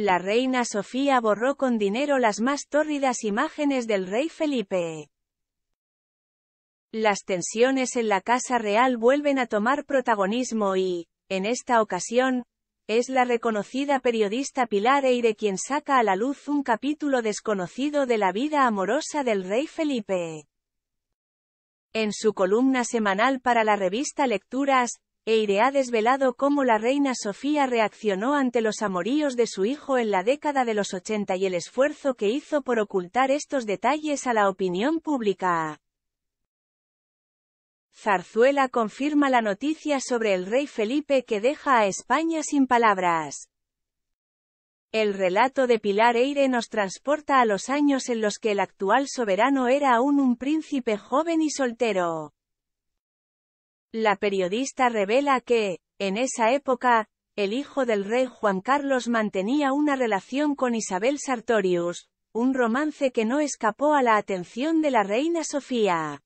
La reina Sofía borró con dinero las más tórridas imágenes del rey Felipe. Las tensiones en la Casa Real vuelven a tomar protagonismo y, en esta ocasión, es la reconocida periodista Pilar Eire quien saca a la luz un capítulo desconocido de la vida amorosa del rey Felipe. En su columna semanal para la revista Lecturas, Eire ha desvelado cómo la reina Sofía reaccionó ante los amoríos de su hijo en la década de los 80 y el esfuerzo que hizo por ocultar estos detalles a la opinión pública. Zarzuela confirma la noticia sobre el rey Felipe que deja a España sin palabras. El relato de Pilar Eire nos transporta a los años en los que el actual soberano era aún un príncipe joven y soltero. La periodista revela que, en esa época, el hijo del rey Juan Carlos mantenía una relación con Isabel Sartorius, un romance que no escapó a la atención de la reina Sofía.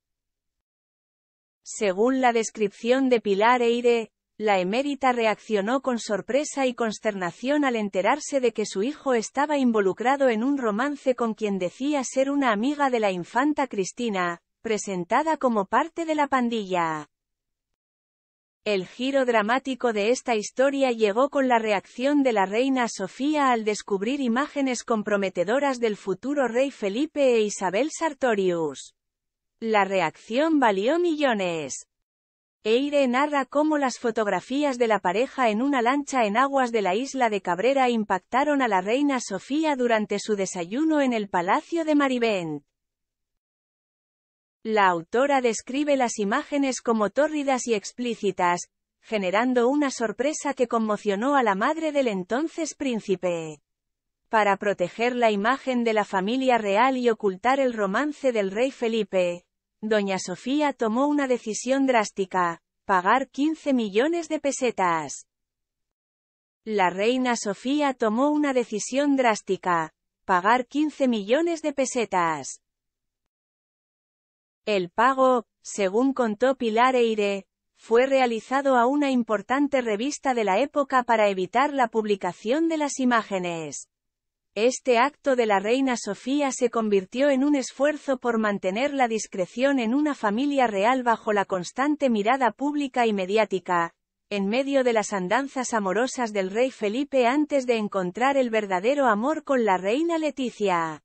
Según la descripción de Pilar Eire, la emérita reaccionó con sorpresa y consternación al enterarse de que su hijo estaba involucrado en un romance con quien decía ser una amiga de la infanta Cristina, presentada como parte de la pandilla. El giro dramático de esta historia llegó con la reacción de la reina Sofía al descubrir imágenes comprometedoras del futuro rey Felipe e Isabel Sartorius. La reacción valió millones. Eire narra cómo las fotografías de la pareja en una lancha en aguas de la isla de Cabrera impactaron a la reina Sofía durante su desayuno en el Palacio de Marivent. La autora describe las imágenes como tórridas y explícitas, generando una sorpresa que conmocionó a la madre del entonces príncipe. Para proteger la imagen de la familia real y ocultar el romance del rey Felipe, doña Sofía tomó una decisión drástica, pagar 15 millones de pesetas. La reina Sofía tomó una decisión drástica, pagar 15 millones de pesetas. El pago, según contó Pilar Eire, fue realizado a una importante revista de la época para evitar la publicación de las imágenes. Este acto de la reina Sofía se convirtió en un esfuerzo por mantener la discreción en una familia real bajo la constante mirada pública y mediática, en medio de las andanzas amorosas del rey Felipe antes de encontrar el verdadero amor con la reina Leticia.